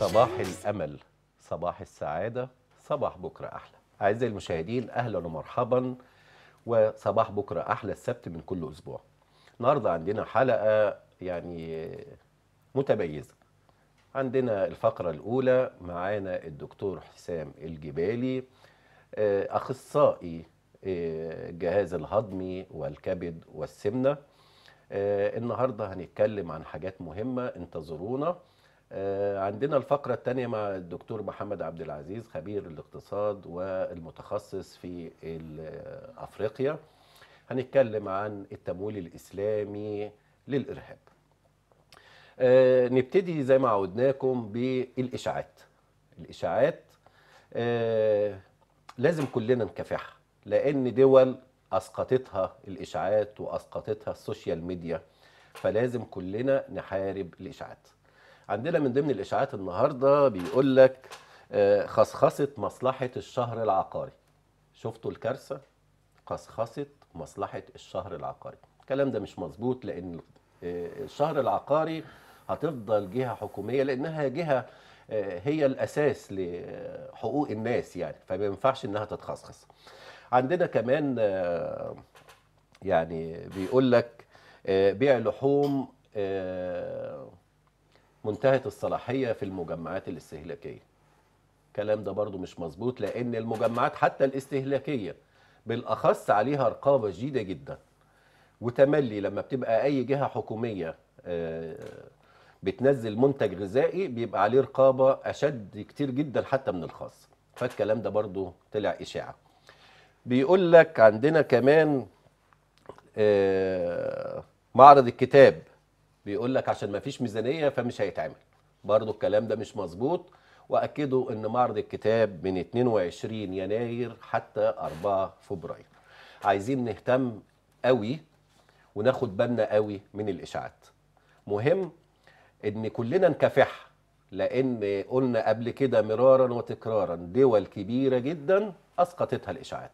صباح الأمل صباح السعادة صباح بكرة أحلى أعزائي المشاهدين أهلا ومرحبا وصباح بكرة أحلى السبت من كل أسبوع النهاردة عندنا حلقة يعني متميزة عندنا الفقرة الأولى معانا الدكتور حسام الجبالي آه، أخصائي الجهاز آه، الهضمي والكبد والسمنة آه، النهاردة هنتكلم عن حاجات مهمة انتظرونا آه، عندنا الفقرة الثانية مع الدكتور محمد عبد العزيز خبير الاقتصاد والمتخصص في أفريقيا هنتكلم عن التمويل الإسلامي للإرهاب آه، نبتدي زي ما عودناكم بالإشاعات الإشاعات آه، لازم كلنا نكافحها لأن دول أسقطتها الإشاعات وأسقطتها السوشيال ميديا فلازم كلنا نحارب الإشاعات عندنا من ضمن الاشاعات النهارده بيقول لك آه، خصخصه مصلحه الشهر العقاري شفتوا الكارثه خصخصه مصلحه الشهر العقاري الكلام ده مش مظبوط لان آه، الشهر العقاري هتفضل جهه حكوميه لانها جهه آه، هي الاساس لحقوق الناس يعني فما ينفعش انها تتخصخص عندنا كمان يعني بيقول لك بيع لحوم منتهيه الصلاحيه في المجمعات الاستهلاكيه الكلام ده برضو مش مظبوط لان المجمعات حتى الاستهلاكيه بالاخص عليها رقابه شديده جدا وتملي لما بتبقى اي جهه حكوميه آه، بتنزل منتج غذائي بيبقى عليه رقابه اشد كتير جدا حتى من الخاص فالكلام ده برضو طلع اشاعه بيقول لك عندنا كمان آه، معرض الكتاب بيقول لك عشان ما فيش ميزانيه فمش هيتعمل برضو الكلام ده مش مظبوط واكدوا ان معرض الكتاب من 22 يناير حتى 4 فبراير عايزين نهتم قوي وناخد بالنا قوي من الاشاعات مهم ان كلنا نكافح لان قلنا قبل كده مرارا وتكرارا دول كبيره جدا اسقطتها الاشاعات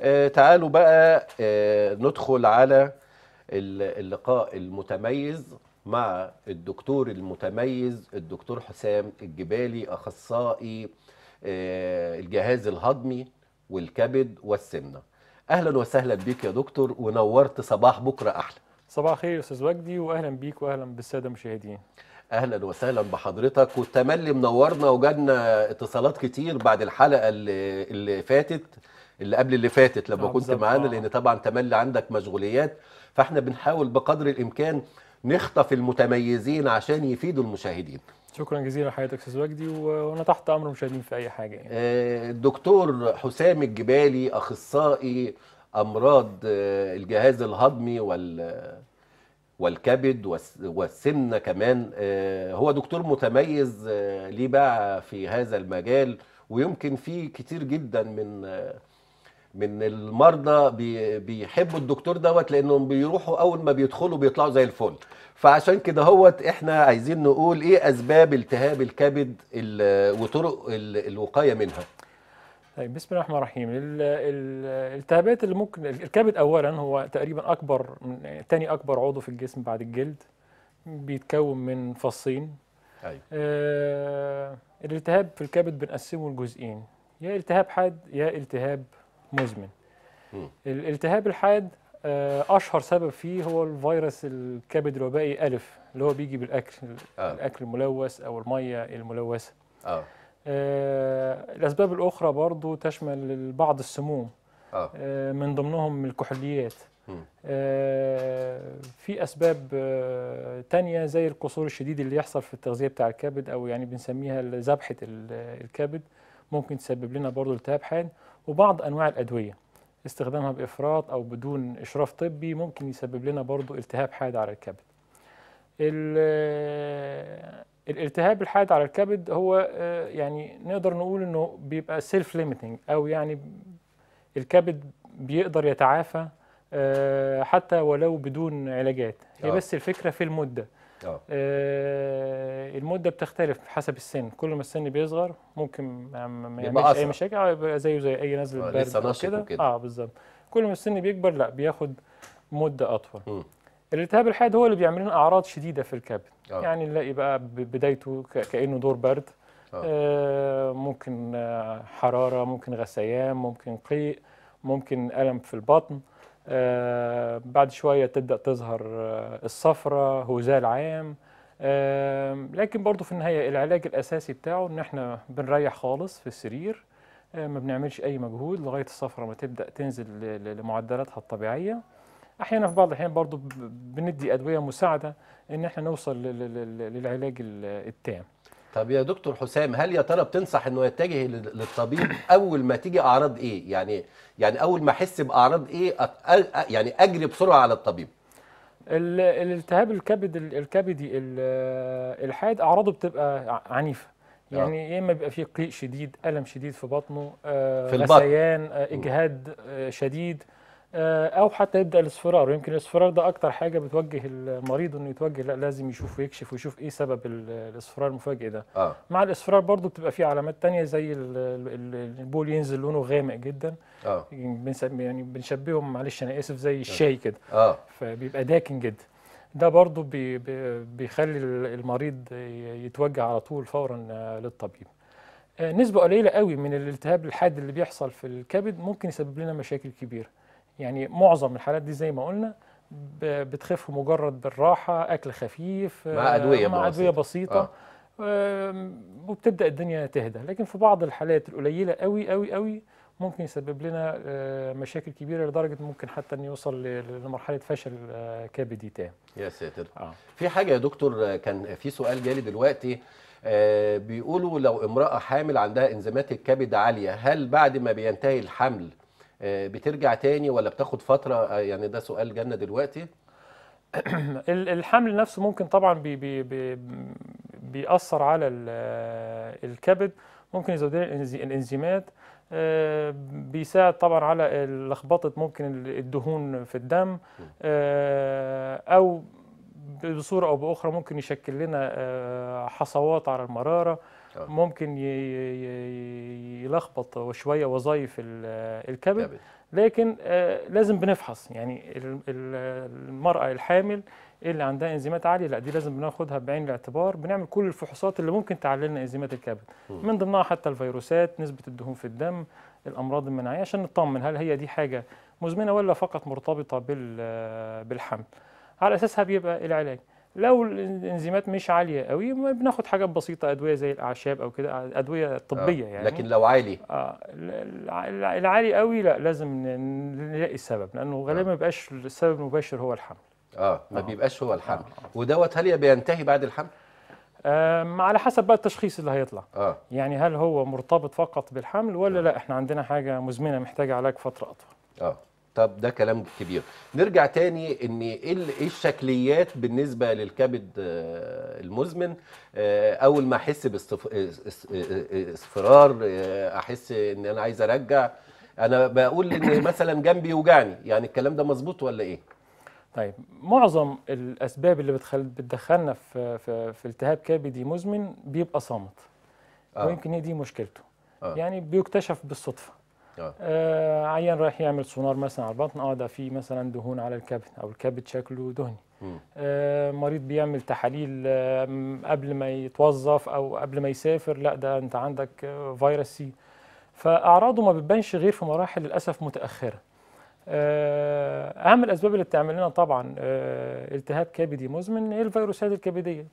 آه تعالوا بقى آه ندخل على اللقاء المتميز مع الدكتور المتميز الدكتور حسام الجبالي اخصائي آه، الجهاز الهضمي والكبد والسمنه اهلا وسهلا بيك يا دكتور ونورت صباح بكره احلى صباح الخير يا استاذ وجدي واهلا بيك واهلا بالساده المشاهدين اهلا وسهلا بحضرتك والتملي منورنا وجالنا اتصالات كتير بعد الحلقه اللي, اللي فاتت اللي قبل اللي فاتت لما نعم، كنت معانا آه. لان طبعا تملي عندك مشغوليات فاحنا بنحاول بقدر الامكان نخطف المتميزين عشان يفيدوا المشاهدين شكرا جزيلا لحضرتك استاذ وجدي وانا تحت امر المشاهدين في اي حاجه يعني. الدكتور آه، حسام الجبالي اخصائي امراض آه، الجهاز الهضمي وال والكبد والسمنه كمان هو دكتور متميز ليه بقى في هذا المجال ويمكن في كتير جدا من من المرضى بيحبوا الدكتور دوت لانهم بيروحوا اول ما بيدخلوا بيطلعوا زي الفل فعشان كده هوت احنا عايزين نقول ايه اسباب التهاب الكبد وطرق الوقايه منها طيب بسم الله الرحمن الرحيم الالتهابات اللي ممكن الكبد اولا هو تقريبا اكبر ثاني اكبر عضو في الجسم بعد الجلد بيتكون من فصين ايوه آه الالتهاب في الكبد بنقسمه لجزئين يا التهاب حاد يا التهاب مزمن الالتهاب الحاد آه، اشهر سبب فيه هو الفيروس الكبد الوبائي الف اللي هو بيجي بالاكل آه. الاكل الملوث او الميه الملوثه آه. آه الاسباب الاخرى برضو تشمل بعض السموم آه. آه من ضمنهم الكحوليات آه في اسباب آه تانية زي القصور الشديد اللي يحصل في التغذيه بتاع الكبد او يعني بنسميها ذبحه الكبد ممكن تسبب لنا برضو التهاب حاد وبعض انواع الادويه استخدامها بافراط او بدون اشراف طبي ممكن يسبب لنا برضو التهاب حاد على الكبد آه، الالتهاب الحاد على الكبد هو آه، يعني نقدر نقول انه بيبقى سيلف ليميتنج او يعني الكبد بيقدر يتعافى آه، حتى ولو بدون علاجات هي بس الفكره في المده اه. آه المده بتختلف حسب السن كل ما السن بيصغر ممكن ما يعملش اي مشاكل اه يبقى زيه زي اي نزله آه، برد كده اه بالظبط كل ما السن بيكبر لا بياخد مده اطول الالتهاب الحاد هو اللي بيعمل لنا اعراض شديده في الكبد أوه. يعني نلاقي بقى بدايته كانه دور برد آه, آه، ممكن حراره ممكن غثيان ممكن قيء ممكن الم في البطن آه، بعد شوية تبدأ تظهر آه، الصفرة هزال عام آه، لكن برضه في النهاية العلاج الأساسي بتاعه إن إحنا بنريح خالص في السرير ما بنعملش أي مجهود لغاية الصفرة ما تبدأ تنزل لمعدلاتها الطبيعية أحيانا في بعض الأحيان برضه بندي أدوية مساعدة إن إحنا نوصل للعلاج التام طب يا دكتور حسام هل يا ترى بتنصح انه يتجه للطبيب اول ما تيجي اعراض ايه يعني يعني اول ما احس باعراض ايه يعني اجري بسرعه على الطبيب الالتهاب الكبد الكبدي الحاد اعراضه بتبقى عنيفه آه. يعني يا اما بيبقى فيه قيء شديد الم شديد في بطنه آه، في غثيان آه، اجهاد شديد آه، او حتى يبدا الاصفرار ويمكن الاصفرار ده اكتر حاجه بتوجه المريض انه يتوجه لا لازم يشوف ويكشف ويشوف ايه سبب الاصفرار المفاجئ ده آه. مع الاصفرار برضو بتبقى فيه علامات تانية زي البول ينزل لونه غامق جدا آه. يعني بنشبههم معلش انا اسف زي آه. الشاي كده آه. فبيبقى داكن جدا ده برضو بي بيخلي المريض يتوجه على طول فورا آه، للطبيب نسبة قليلة قوي من الالتهاب الحاد اللي بيحصل في الكبد ممكن يسبب لنا مشاكل كبيرة يعني معظم الحالات دي زي ما قلنا بتخف مجرد بالراحه اكل خفيف مع ادويه مع ادويه بسيطه آه. وبتبدا الدنيا تهدى لكن في بعض الحالات القليله قوي قوي قوي ممكن يسبب لنا آه، مشاكل كبيره لدرجه ممكن حتى ان يوصل لمرحله فشل آه، كبدي تام يا ساتر آه. في حاجه يا دكتور آه، كان في سؤال جالي دلوقتي بيقولوا لو امراه حامل عندها انزيمات الكبد عاليه هل بعد ما بينتهي الحمل آه، بترجع تاني ولا بتاخد فتره آه، يعني ده سؤال جانا دلوقتي الحمل نفسه ممكن طبعا بي بي بي بيأثر على الكبد ممكن يزود الانزيمات آه، بيساعد طبعا على لخبطه ممكن الدهون في الدم او بصوره او باخرى ممكن يشكل لنا حصوات على المراره آه. ممكن يلخبط شويه وظائف الكبد لكن آه، لازم بنفحص يعني المراه الحامل اللي عندها انزيمات عاليه لا دي لازم بناخدها بعين الاعتبار بنعمل كل الفحوصات اللي ممكن تعلل لنا انزيمات الكبد من ضمنها حتى الفيروسات نسبه الدهون في الدم الامراض المناعيه عشان نطمن هل هي دي حاجه مزمنه ولا فقط مرتبطه بالحمل على اساسها بيبقى العلاج لو الانزيمات مش عاليه قوي بناخد حاجات بسيطه ادويه زي الاعشاب او كده ادويه آه، طبيه آه. يعني لكن لو عالي اه العالي قوي لا لازم نلاقي السبب لانه آه. غالبا ما آه. بيبقاش السبب المباشر هو الحمل اه ما آه. بيبقاش هو الحمل آه. آه. ودوت هل بينتهي بعد الحمل على حسب بقى التشخيص اللي هيطلع آه. يعني هل هو مرتبط فقط بالحمل ولا آه. لا احنا عندنا حاجه مزمنه محتاجه علاج فتره اطول اه طب ده كلام كبير نرجع تاني ان ايه, إيه الشكليات بالنسبه للكبد آه، المزمن آه، اول ما احس باصفرار آه، احس ان انا عايز ارجع انا بقول ان مثلا جنبي يوجعني يعني الكلام ده مظبوط ولا ايه طيب معظم الاسباب اللي بتخل... بتدخلنا في في, في التهاب كبدي مزمن بيبقى صامت آه. ويمكن هي دي مشكلته آه. يعني بيكتشف بالصدفه آه. آه عيان رايح يعمل سونار مثلا على البطن اه ده في مثلا دهون على الكبد او الكبد شكله دهني آه مريض بيعمل تحاليل آه قبل ما يتوظف او قبل ما يسافر لا ده انت عندك آه فيروس سي فاعراضه ما بتبانش غير في مراحل للاسف متاخره آه، اهم الاسباب اللي بتعمل لنا طبعا آه، التهاب كبدي مزمن هي الفيروسات الكبديه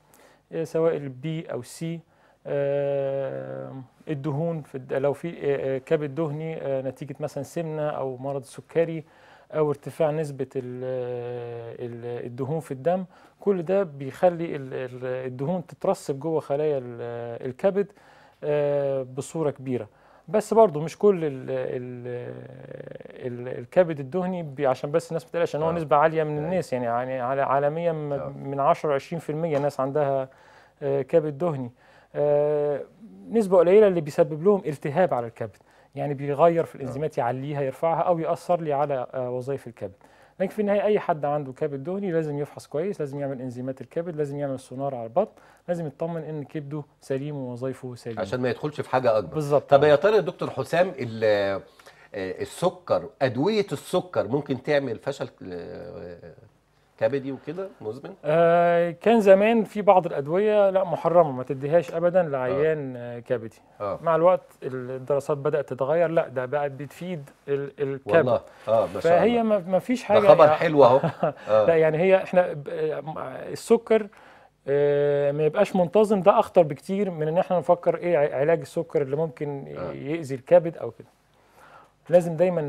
سواء البي او سي آه، الدهون في لو في آه، آه، كبد دهني نتيجه مثلا سمنه او مرض سكري او ارتفاع نسبه الدهون في الدم كل ده بيخلي الدهون تترسب جوه خلايا الكبد بصوره كبيره بس برضه مش كل الـ الـ الـ الكبد الدهني عشان بس الناس ما تقلقش ان هو نسبه عاليه من يعني الناس يعني عالميا من 10 ل 20% ناس عندها كبد دهني آه، نسبه قليله اللي بيسبب لهم التهاب على الكبد يعني بيغير في الانزيمات آه. يعليها يرفعها او ياثر لي على آه، وظائف الكبد لكن في النهايه اي حد عنده كبد دهني لازم يفحص كويس لازم يعمل انزيمات الكبد لازم يعمل سونار على البطن لازم يطمن ان كبده سليم ووظائفه سليمه عشان ما يدخلش في حاجه اكبر بالظبط طب يا ترى يا دكتور حسام السكر ادويه السكر ممكن تعمل فشل كبدي وكده مزمن؟ آه كان زمان في بعض الادويه لا محرمه ما تديهاش ابدا لعيان آه. آه، كبدي آه. مع الوقت الدراسات بدات تتغير لا ده بقت بتفيد الكبد والله اه ما شاء فهي ما فيش حاجه ده خبر يعني حلو اهو لا آه. يعني هي احنا السكر آه، ما يبقاش منتظم ده اخطر بكتير من ان احنا نفكر ايه علاج السكر اللي ممكن ياذي الكبد او كده لازم دايما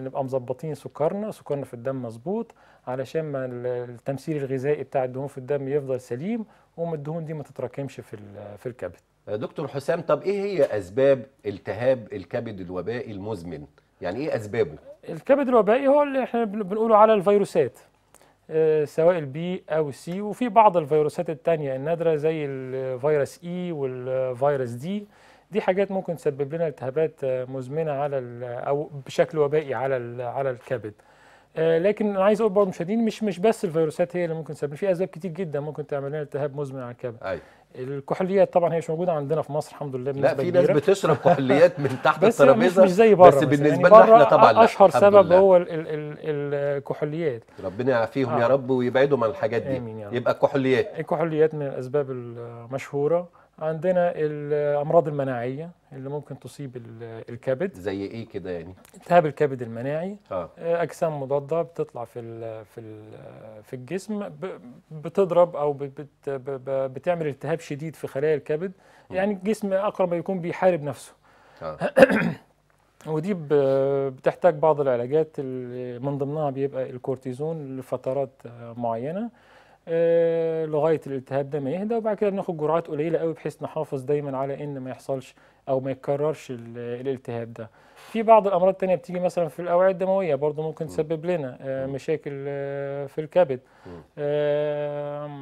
نبقى مظبطين سكرنا سكرنا في الدم مظبوط علشان ما التمثيل الغذائي بتاع الدهون في الدم يفضل سليم وما الدهون دي ما تتراكمش في في الكبد آه، دكتور حسام طب ايه هي اسباب التهاب الكبد الوبائي المزمن يعني ايه اسبابه الكبد الوبائي هو اللي احنا بنقوله على الفيروسات آه، سواء البي او السي وفي بعض الفيروسات التانية النادرة زي الفيروس اي e والفيروس دي دي حاجات ممكن تسبب لنا التهابات آه، مزمنة على او بشكل وبائي على على الكبد آه، لكن انا عايز اقول برضه مشاهدين مش مش بس الفيروسات هي اللي ممكن تسبب في اسباب كتير جدا ممكن تعمل لنا التهاب مزمن على الكبد أيوة. الكحوليات طبعا هي مش موجوده عندنا في مصر الحمد لله لا في ناس بتشرب كحوليات من تحت الترابيزه مش, مش زي بره بس بالنسبه يعني لنا احنا طبعا اشهر سبب هو هو الـ الـ الكحوليات ربنا يعافيهم آه. يا رب ويبعدهم عن الحاجات دي آمين يا رب. يبقى الكحوليات الكحوليات من الاسباب المشهوره عندنا الامراض المناعيه اللي ممكن تصيب الكبد زي ايه كده يعني التهاب الكبد المناعي آه. آه، اجسام مضاده بتطلع في الـ في الـ في الجسم بتضرب او بت بتعمل التهاب شديد في خلايا الكبد م. يعني الجسم اقرب ما يكون بيحارب نفسه آه. ودي بتحتاج بعض العلاجات اللي من ضمنها بيبقى الكورتيزون لفترات آه، معينه آه، لغايه الالتهاب ده ما يهدى وبعد كده بناخد جرعات قليله قوي بحيث نحافظ دايما على ان ما يحصلش او ما يتكررش الالتهاب ده في بعض الامراض الثانيه بتيجي مثلا في الاوعيه الدمويه برضو ممكن تسبب لنا آه، مشاكل آه، في الكبد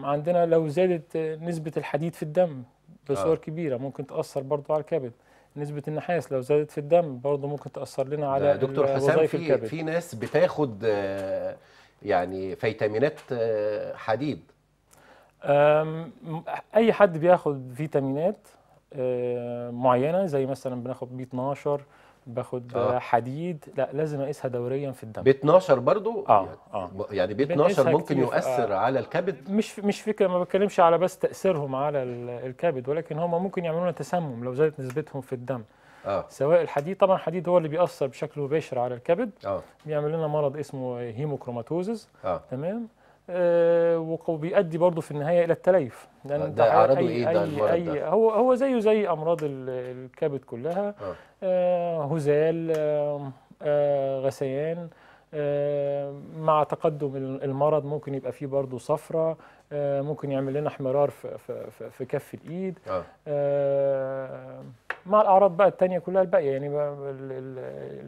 عندنا لو زادت نسبه الحديد في الدم بصور كبيره ممكن تاثر برضو على الكبد نسبة النحاس لو زادت في الدم برضه ممكن تأثر لنا على دكتور حسام في, الكبد. في ناس بتاخد آه يعني فيتامينات آه، حديد اي حد بياخد فيتامينات آه، معينه زي مثلا بناخد بي 12 باخد آه. حديد لا لازم اقيسها دوريا في الدم بي 12 برضو اه اه يعني بي 12 ممكن يؤثر آه. على الكبد مش مش فكره ما بتكلمش على بس تاثيرهم على الكبد ولكن هم ممكن يعملوا لنا تسمم لو زادت نسبتهم في الدم آه. سواء الحديد طبعا الحديد هو اللي بيأثر بشكل مباشر على الكبد أوه. بيعمل لنا مرض اسمه هيموكروماتوزز أوه. تمام آه وبيؤدي برضه في النهايه الى التليف لان ده اعراضه ايه ده المرض أي ده؟ هو هو زيه زي امراض الكبد كلها آه. آه، هزال آه،, آه غثيان آه مع تقدم المرض ممكن يبقى فيه برضه صفرة آه ممكن يعمل لنا احمرار في, في, في كف الايد آه. آه مع الاعراض بقى الثانيه كلها الباقيه يعني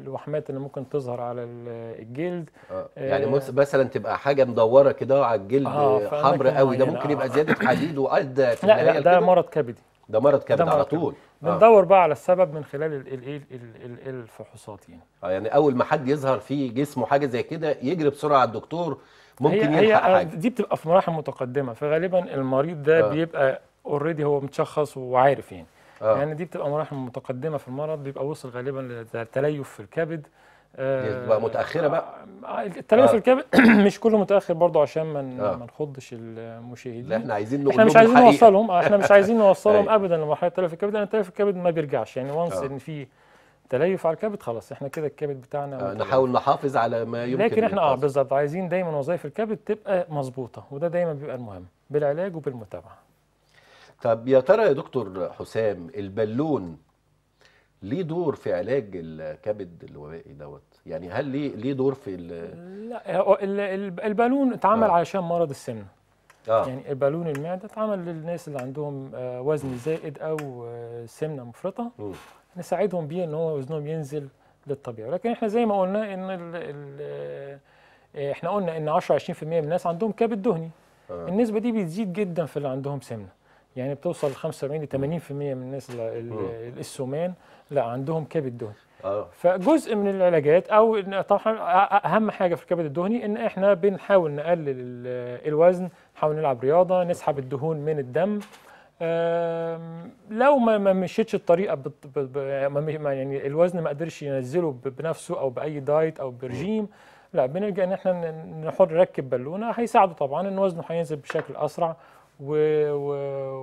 الوحمات اللي ممكن تظهر على الجلد آه. يعني آه. مثلا تبقى حاجه مدوره كده على الجلد آه, آه، حمر قوي ده يعني، ممكن يبقى آه. زياده حديد وادى في لا لا ده مرض كبدي ده مرض كبد على طول آه. بندور بقى على السبب من خلال الفحوصات يعني اه يعني اول ما حد يظهر في جسمه حاجه زي كده يجري بسرعه على الدكتور ممكن هي يلحق هي حاجه دي بتبقى في مراحل متقدمه فغالبا المريض ده آه. بيبقى اوريدي هو متشخص وعارف يعني آه. يعني دي بتبقى مراحل متقدمه في المرض بيبقى وصل غالبا لتليف في الكبد آه، بقى متاخره بقى آه، التليف آه. في الكبد مش كله متاخر برضه عشان ما آه. نخضش المشاهدين لا احنا عايزين احنا مش عايزين الحقيقة. نوصلهم آه، احنا مش عايزين نوصلهم أيوة. ابدا لمرحله التليف الكبد لان التليف الكبد ما بيرجعش يعني وانس آه. ان في تليف على الكبد خلاص احنا كده الكبد بتاعنا آه نحاول نحافظ على ما يمكن لكن احنا اه بالظبط عايزين دايما وظائف الكبد تبقى مظبوطه وده دايما بيبقى المهم بالعلاج وبالمتابعه طب يا ترى يا دكتور حسام البالون ليه دور في علاج الكبد الوبائي دوت يعني هل ليه ليه دور في لا البالون اتعمل آه. علشان مرض السمنه آه. يعني البالون المعده اتعمل للناس اللي عندهم آه، وزن زائد او آه، سمنه مفرطه م. نساعدهم بيه ان هو وزنهم ينزل للطبيعي ولكن احنا زي ما قلنا ان الـ الـ آه، احنا قلنا ان 10 20% من الناس عندهم كبد دهني آه. النسبه دي بتزيد جدا في اللي عندهم سمنه يعني بتوصل 75 ل 80% من الناس السمان لا عندهم كبد دهني آه. فجزء من العلاجات او طبعا اهم حاجه في الكبد الدهني ان احنا بنحاول نقلل الوزن نحاول نلعب رياضه نسحب الدهون من الدم لو ما مشيتش الطريقه ب... يعني الوزن ما قدرش ينزله بنفسه او باي دايت او برجيم لا بنلجا ان احنا نحط نركب بالونه هيساعده طبعا ان وزنه هينزل بشكل اسرع و... و...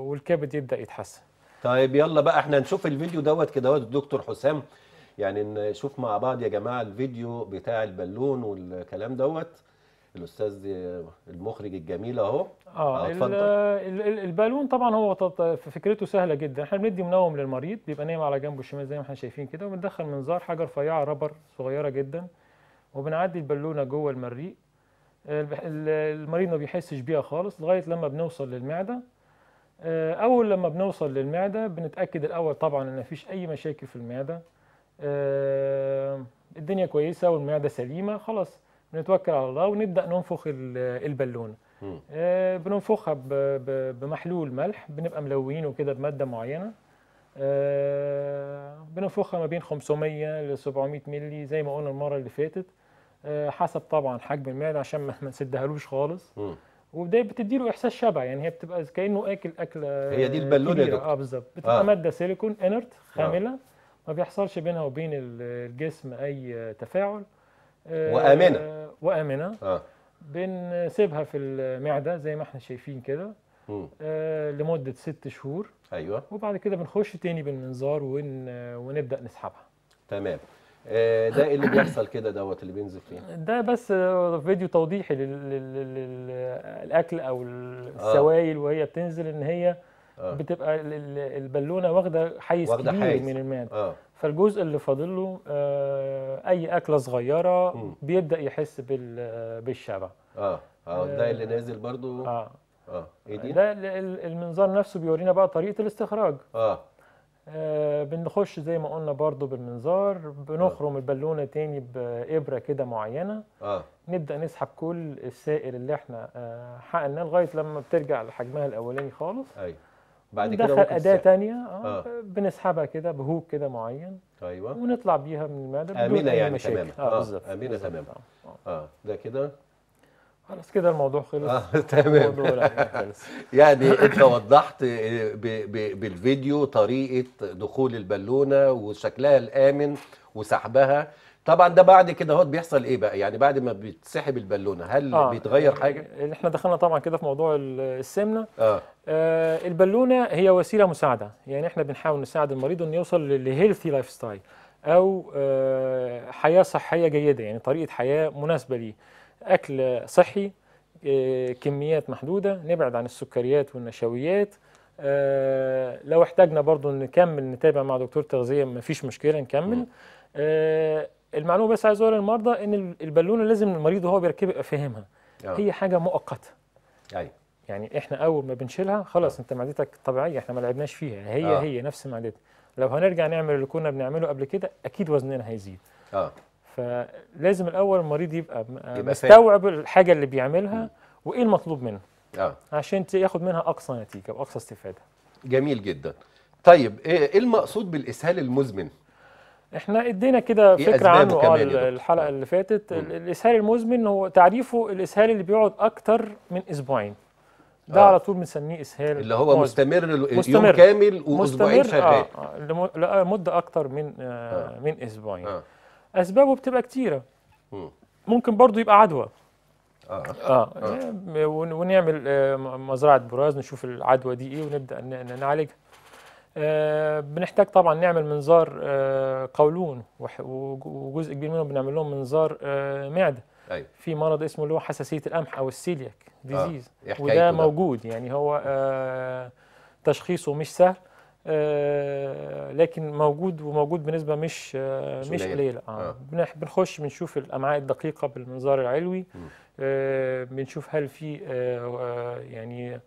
والكبد يبدا يتحسن طيب يلا بقى احنا نشوف الفيديو دوت كده دوت الدكتور حسام يعني نشوف مع بعض يا جماعه الفيديو بتاع البالون والكلام دوت الاستاذ المخرج الجميل اهو اه, آه، البالون طبعا هو فكرته سهله جدا احنا بندي منوم للمريض بيبقى نايم على جنبه الشمال زي ما احنا شايفين كده وبندخل منظار حاجه رفيعه ربر صغيره جدا وبنعدي البالونه جوه المريء المريض ما بيحسش بيها خالص لغايه لما بنوصل للمعده آه، اول لما بنوصل للمعده بنتاكد الاول طبعا ان مفيش اي مشاكل في المعده آه، الدنيا كويسه والمعده سليمه خلاص بنتوكل على الله ونبدا ننفخ البالونه آه، بننفخها بمحلول ملح بنبقى ملونه كده بماده معينه بننفخها ما بين 500 ل 700 مللي زي ما قلنا المره اللي فاتت آه، حسب طبعا حجم المعده عشان ما نسدهالوش خالص وده بتدي له احساس شبع يعني هي بتبقى كانه اكل اكله هي دي البالونه يا دكتور اه بالظبط بتبقى آه. ماده سيليكون انرت آه. خامله آه. ما بيحصلش بينها وبين الجسم اي تفاعل آه، وامنه آه وامنه آه. بنسيبها في المعده زي ما احنا شايفين كده آه لمده ست شهور ايوه وبعد كده بنخش تاني بالمنظار ون... ونبدا نسحبها تمام آه، ده إيه اللي بيحصل كده دوت اللي بينزل فيه ده بس فيديو توضيحي للاكل او السوائل وهي بتنزل ان هي آه. بتبقى البالونه واخده حيز واخدة كبير حيز. من المعده آه. فالجزء اللي فاضل له آه اي اكله صغيره م. بيبدا يحس بالشبع اه اه ده آه. اللي نازل برضو اه اه ايه دي؟ ده المنظار نفسه بيورينا بقى طريقه الاستخراج اه آه، بنخش زي ما قلنا برضو بالمنظار بنخرم آه. البالونه تاني بابره كده معينه آه. نبدا نسحب كل السائل اللي احنا آه حقناه لغايه لما بترجع لحجمها الاولاني خالص ايوه بعد كده ندخل اداه ثانيه آه. آه. بنسحبها كده بهوك كده معين ايوه ونطلع بيها من المعده أمينة يعني تماما اه, آه. أمينة تماما اه, آه. ده كده خلاص كده الموضوع خلص آه، تمام خلص. يعني انت وضحت آه، بالفيديو طريقه دخول البالونه وشكلها الامن وسحبها طبعا ده بعد كده هو بيحصل ايه بقى يعني بعد ما بتسحب البالونه هل آه بيتغير آه، حاجه آه، احنا دخلنا طبعا كده في موضوع السمنه آه. آه البالونه هي وسيله مساعده يعني احنا بنحاول نساعد المريض انه يوصل لهيلثي لايف ستايل او آه حياه صحيه جيده يعني طريقه حياه مناسبه ليه أكل صحي آه، كميات محدودة نبعد عن السكريات والنشويات آه، لو احتاجنا برضو نكمل نتابع مع دكتور تغذية مفيش مشكلة نكمل آه، المعلومة بس عايز أقول للمرضى إن البالونة لازم المريض وهو بيركبها يبقى فاهمها هي حاجة مؤقتة أيوة. يعني احنا اول ما بنشيلها خلاص انت معدتك طبيعيه احنا ما لعبناش فيها هي هي نفس معدتك لو هنرجع نعمل اللي كنا بنعمله قبل كده اكيد وزننا هيزيد اه فلازم الاول المريض يبقى, يبقى مستوعب الحاجه اللي بيعملها وايه المطلوب منه آه. عشان ياخد منها اقصى نتيجه واقصى استفاده جميل جدا طيب ايه, إيه المقصود بالاسهال المزمن احنا ادينا كده إيه فكره عنه اه الحلقه اللي فاتت مم. الاسهال المزمن هو تعريفه الاسهال اللي بيقعد اكتر من اسبوعين ده آه. على طول بنسميه اسهال اللي هو مستمر, مستمر يوم كامل واسبوعين آه، شغال آه. لمده اكتر من آه, آه. من اسبوعين آه. اسبابه بتبقى كتيره ممكن برضو يبقى عدوى اه, آه. آه. ونعمل آه، مزرعه براز نشوف العدوى دي ايه ونبدا نعالجها آه بنحتاج طبعا نعمل منظار آه قولون وجزء كبير منهم بنعمل لهم منظار آه معده أيوة. في مرض اسمه اللي هو حساسيه القمح او السيلياك ديزيز آه. إيه وده موجود يعني هو آه تشخيصه مش سهل آه، لكن موجود وموجود بنسبه مش آه، مش, مش قليله آه. آه. بنخش بنشوف الامعاء الدقيقه بالمنظار العلوي آه بنشوف هل في آه, آه، يعني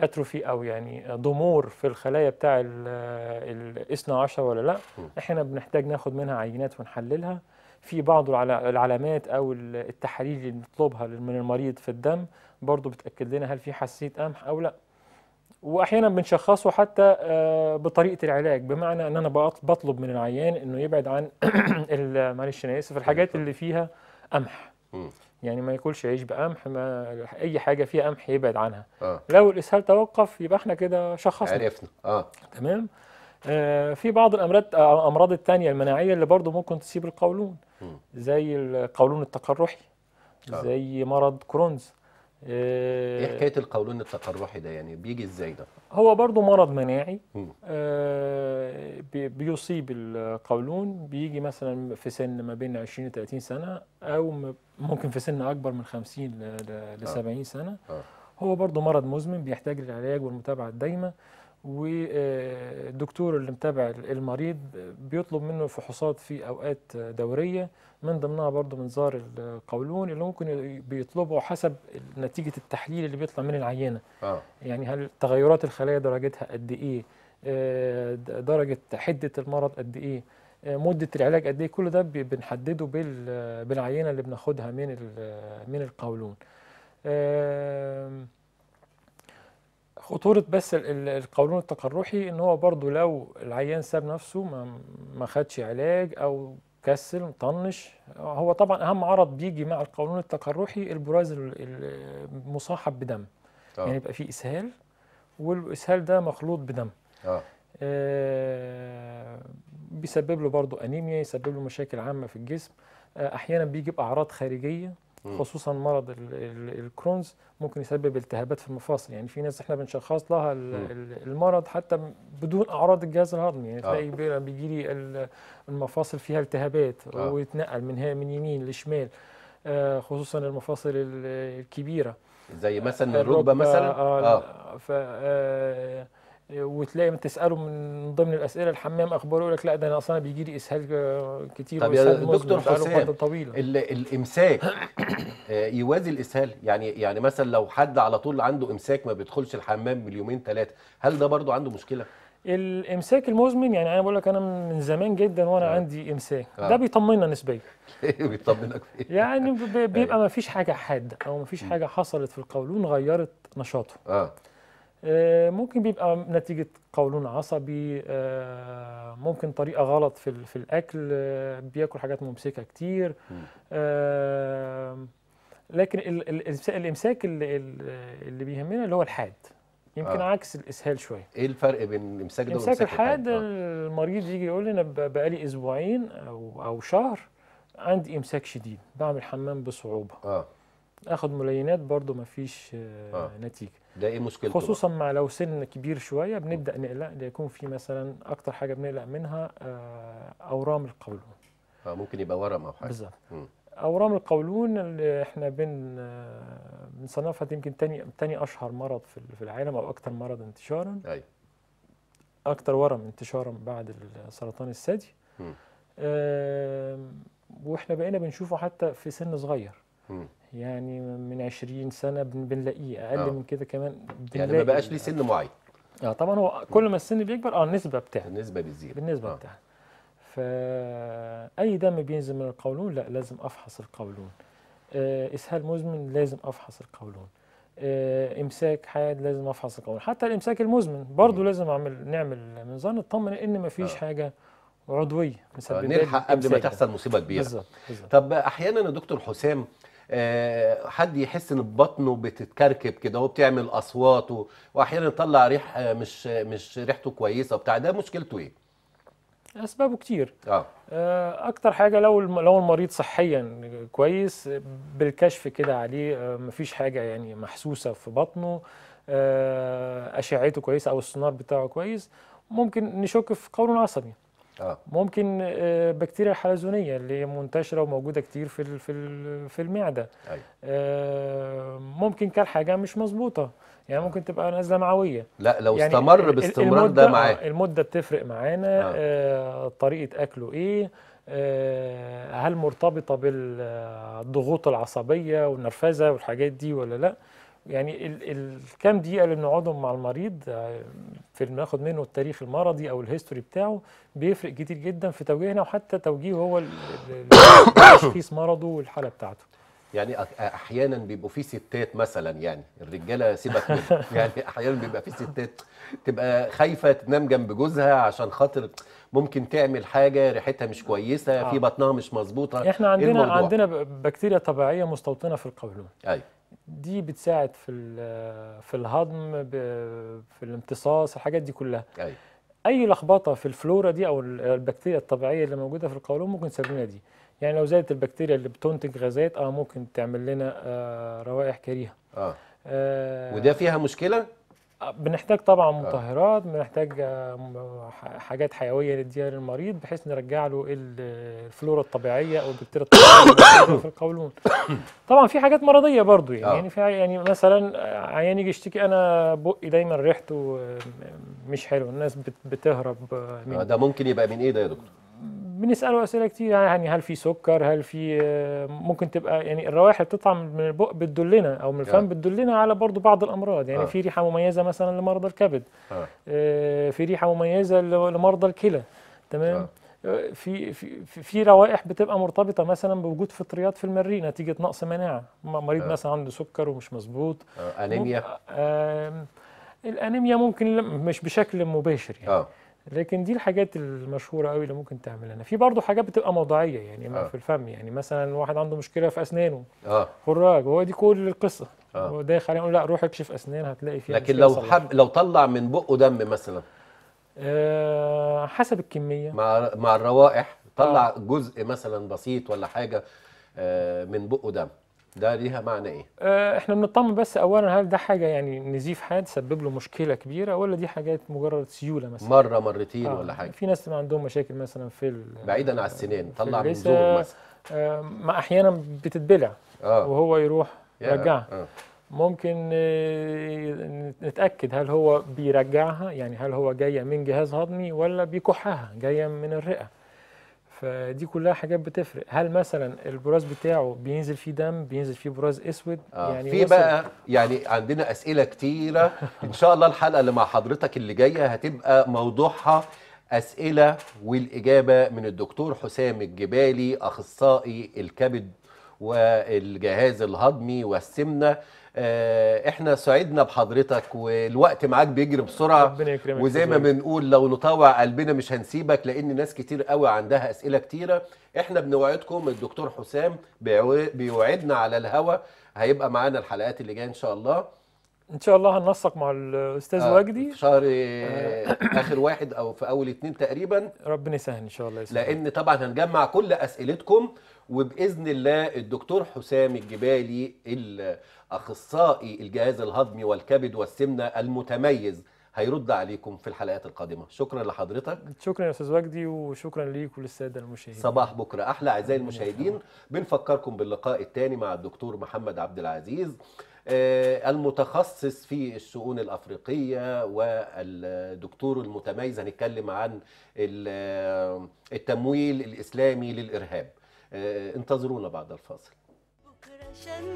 اتروفي او يعني ضمور في الخلايا بتاع ال 12 ولا لا احنا بنحتاج ناخد منها عينات ونحللها في بعض العلامات او التحاليل اللي بنطلبها من المريض في الدم برضه بتاكد لنا هل في حساسيه قمح او لا واحيانا بنشخصه حتى آه، بطريقه العلاج بمعنى ان انا بطلب من العيان انه يبعد عن معلش انا اسف الحاجات اللي فيها قمح يعني ما ياكلش عيش بقمح ما اي حاجه فيها قمح يبعد عنها آه. لو الاسهال توقف يبقى احنا كده شخصنا عرفنا اه تمام آه في بعض الامراض الامراض آه، الثانيه المناعيه اللي برضو ممكن تصيب القولون م. زي القولون التقرحي آه. زي مرض كرونز إيه،, ايه حكايه القولون التقرحي ده يعني بيجي ازاي ده هو برضه مرض مناعي آه بيصيب القولون بيجي مثلا في سن ما بين 20 ل 30 سنه او ممكن في سن اكبر من 50 ل 70 آه. سنه آه. هو برضه مرض مزمن بيحتاج للعلاج والمتابعه الدايمه والدكتور اللي متابع المريض بيطلب منه فحوصات في اوقات دوريه من ضمنها برضه منظار القولون اللي ممكن بيطلبه حسب نتيجه التحليل اللي بيطلع من العينه آه. يعني هل تغيرات الخلايا درجتها قد ايه آه، درجه حده المرض قد ايه آه، مده العلاج قد ايه كل ده بنحدده بالعينه اللي بناخدها من من القولون خطورة بس القولون التقرحي ان هو برضو لو العيان ساب نفسه ما ما خدش علاج او كسل مطنش هو طبعا اهم عرض بيجي مع القولون التقرحي البراز المصاحب بدم أوه. يعني يبقى فيه اسهال والاسهال ده مخلوط بدم آه. آه بيسبب له برضه انيميا يسبب له مشاكل عامه في الجسم آه احيانا بيجي باعراض خارجيه خصوصا مرض الكرونز ممكن يسبب التهابات في المفاصل يعني في ناس احنا بنشخص لها المرض حتى بدون اعراض الجهاز الهضمي يعني آه. تلاقي بيجي لي المفاصل فيها التهابات آه. ويتنقل من من يمين لشمال آه، خصوصا المفاصل الكبيره زي مثلا آه، الركبه مثلا اه, آه. ف وتلاقي ما تساله من ضمن الاسئله الحمام اخباره يقول لك لا ده انا اصلا بيجي لي اسهال كتير طب يا دكتور حسام طويله الامساك آه، يوازي الاسهال يعني يعني مثلا لو حد على طول عنده امساك ما بيدخلش الحمام من يومين ثلاثه هل ده برضه عنده مشكله الامساك المزمن يعني انا بقول لك انا من زمان جدا وانا آه. عندي امساك آه. ده بيطمنا نسبيا بيطمنك إيه؟ يعني بيبقى أيوة. ما فيش حاجه حاده او ما فيش حاجه حصلت في القولون غيرت نشاطه اه آه، ممكن بيبقى نتيجة قولون عصبي آه، ممكن طريقة غلط في, في الأكل آه، بياكل حاجات ممسكة كتير لكن الإمساك اللي, اللي بيهمنا اللي هو الحاد يمكن آه. عكس الاسهال شويه ايه الفرق بين الامساك ده والامساك الحاد آه. المريض يجي يقول لي انا بقالي اسبوعين او او شهر عندي امساك شديد بعمل حمام بصعوبه اه اخد ملينات برضو مفيش آه. نتيجه ده ايه مشكلته خصوصا مع لو سن كبير شويه بنبدا نقلق ليكون في مثلا اكتر حاجه بنقلق منها آه، اورام القولون اه ممكن يبقى ورم او حاجه بالظبط اورام القولون اللي احنا بن بنصنفها آه، يمكن تاني تاني اشهر مرض في العالم او اكتر مرض انتشارا ايوه اكتر ورم انتشارا بعد سرطان الثدي آه واحنا بقينا بنشوفه حتى في سن صغير يعني من 20 سنه بنلاقيه اقل آه. من كده كمان يعني ما بقاش ليه سن معين اه طبعا هو كل ما السن بيكبر اه النسبه بتاعته النسبه بتزيد بالنسبه آه. بتاعته فاي دم بينزل من القولون لا لازم افحص القولون آه اسهال مزمن لازم افحص القولون آه امساك حاد لازم افحص القولون حتى الامساك المزمن برضه لازم اعمل نعمل نظام نطمن ان فيش آه. حاجه عضويه آه، مسببه نلحق قبل ما تحصل مصيبه كبيره بالظبط طب احيانا يا دكتور حسام آه، حد يحس ان بطنه بتتكركب كده وبتعمل اصوات واحيانا يطلع ريح آه، مش مش ريحته كويسه وبتاع ده مشكلته ايه؟ اسبابه كتير اه, آه، اكتر حاجه لو لو المريض صحيا كويس بالكشف كده عليه مفيش حاجه يعني محسوسه في بطنه اشعته كويسه او السونار بتاعه كويس ممكن نشك في قولون عصبي آه. ممكن آه، بكتيريا الحلزونيه اللي منتشره وموجوده كتير في في في المعده أيوة. آه، ممكن كل حاجه مش مظبوطه يعني ممكن تبقى نازله معويه لا لو يعني استمر باستمرار ده معاه المده بتفرق معانا طريقه اكله ايه هل مرتبطه بالضغوط العصبيه والنرفزه والحاجات دي ولا لا يعني الكام دقيقه اللي بنقعدهم مع المريض آه، في ناخد منه التاريخ المرضي او الهيستوري بتاعه بيفرق كتير جدا في توجيهنا وحتى توجيه هو تشخيص مرضه والحاله بتاعته يعني احيانا بيبقوا في ستات مثلا يعني الرجاله سيبك يعني احيانا بيبقى في ستات تبقى خايفه تنام جنب جوزها عشان خاطر ممكن تعمل حاجه ريحتها مش كويسه آه. في بطنها مش مظبوطه احنا إيه عندنا الموضوع. عندنا بكتيريا طبيعيه مستوطنه في القولون ايوه دي بتساعد في في الهضم في الامتصاص الحاجات دي كلها أي. اي لخبطه في الفلورا دي او البكتيريا الطبيعيه اللي موجوده في القولون ممكن تسبب لنا دي يعني لو زادت البكتيريا اللي بتنتج غازات اه ممكن تعمل لنا آه روائح كريهه آه. آه وده فيها مشكله بنحتاج طبعا آه. مطهرات بنحتاج آه، حاجات حيويه نديها للمريض بحيث نرجع له الفلورا الطبيعيه او البكتيريا الطبيعيه في القولون طبعا في حاجات مرضيه برضو يعني, آه. يعني في يعني مثلا عيان يجي يشتكي انا بقي دايما ريحته مش حلو الناس بتهرب منه ده ممكن يبقى من ايه ده يا دكتور بنساله اسئله كتير يعني, يعني هل في سكر هل في آه، ممكن تبقى يعني الروائح اللي بتطلع من البق بتدلنا او من الفم آه. بتدلنا على برضو بعض الامراض يعني آه. في ريحه مميزه مثلا لمرضى الكبد آه. آه في ريحه مميزه لمرضى الكلى تمام آه. آه، في في في روائح بتبقى مرتبطه مثلا بوجود فطريات في المريء نتيجه نقص مناعه مريض آه. مثلا عنده سكر ومش مظبوط آه. انيميا آه الانيميا ممكن مش بشكل مباشر يعني آه. لكن دي الحاجات المشهوره قوي اللي ممكن تعمل لنا في برضه حاجات بتبقى موضعيه يعني آه. في الفم يعني مثلا واحد عنده مشكله في اسنانه اه خراج وهو دي كل القصه آه. هو داخل يقول لا روح اكشف اسنان هتلاقي فيها لكن لو حب لو طلع من بقه دم مثلا آه حسب الكميه مع مع الروائح طلع آه. جزء مثلا بسيط ولا حاجه آه من بقه دم ده ليها معنى ايه؟ آه، احنا بنطمن بس اولا هل ده حاجه يعني نزيف حاد سبب له مشكله كبيره ولا دي حاجات مجرد سيوله مثلا مره مرتين آه ولا حاجه في ناس عندهم مشاكل مثلا في بعيدا عن آه، السنين طلع من زوم مثلا آه ما احيانا بتتبلع آه. وهو يروح يرجعها آه. ممكن آه، نتاكد هل هو بيرجعها يعني هل هو جايه من جهاز هضمي ولا بيكحها جايه من الرئه فدي كلها حاجات بتفرق هل مثلا البراز بتاعه بينزل فيه دم بينزل فيه براز اسود آه يعني في بقى يعني عندنا اسئله كتيره ان شاء الله الحلقه اللي مع حضرتك اللي جايه هتبقى موضوعها اسئله والاجابه من الدكتور حسام الجبالي اخصائي الكبد والجهاز الهضمي والسمنه آه، احنا سعدنا بحضرتك والوقت معاك بيجري بسرعه ربنا يكرمك وزي ما بنقول لو نطوع قلبنا مش هنسيبك لان ناس كتير قوي عندها اسئله كتيره احنا بنوعدكم الدكتور حسام بيوعدنا على الهوا هيبقى معانا الحلقات اللي جايه ان شاء الله ان شاء الله هننسق مع الاستاذ آه وجدي في شهر آه،, آه اخر واحد او في اول اثنين تقريبا ربنا يسهل ان شاء الله يسهل. لان طبعا هنجمع كل اسئلتكم وباذن الله الدكتور حسام الجبالي الاخصائي الجهاز الهضمي والكبد والسمنه المتميز هيرد عليكم في الحلقات القادمه شكرا لحضرتك شكرا يا استاذ وجدي وشكرا ليك وللساده المشاهدين صباح بكره احلى اعزائي المشاهدين بنفكركم باللقاء الثاني مع الدكتور محمد عبد العزيز آه، المتخصص في الشؤون الافريقيه والدكتور المتميز هنتكلم عن آه، التمويل الاسلامي للارهاب آه، انتظرونا بعد الفاصل